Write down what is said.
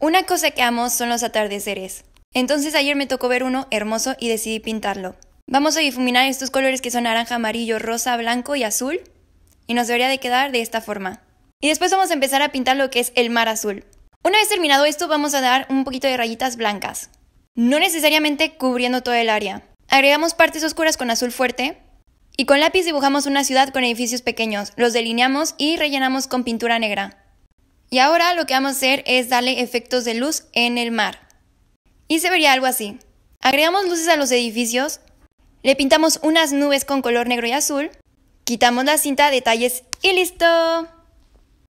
Una cosa que amo son los atardeceres. Entonces ayer me tocó ver uno hermoso y decidí pintarlo. Vamos a difuminar estos colores que son naranja, amarillo, rosa, blanco y azul. Y nos debería de quedar de esta forma. Y después vamos a empezar a pintar lo que es el mar azul. Una vez terminado esto vamos a dar un poquito de rayitas blancas. No necesariamente cubriendo todo el área. Agregamos partes oscuras con azul fuerte. Y con lápiz dibujamos una ciudad con edificios pequeños. Los delineamos y rellenamos con pintura negra. Y ahora lo que vamos a hacer es darle efectos de luz en el mar. Y se vería algo así. Agregamos luces a los edificios, le pintamos unas nubes con color negro y azul, quitamos la cinta, detalles y listo.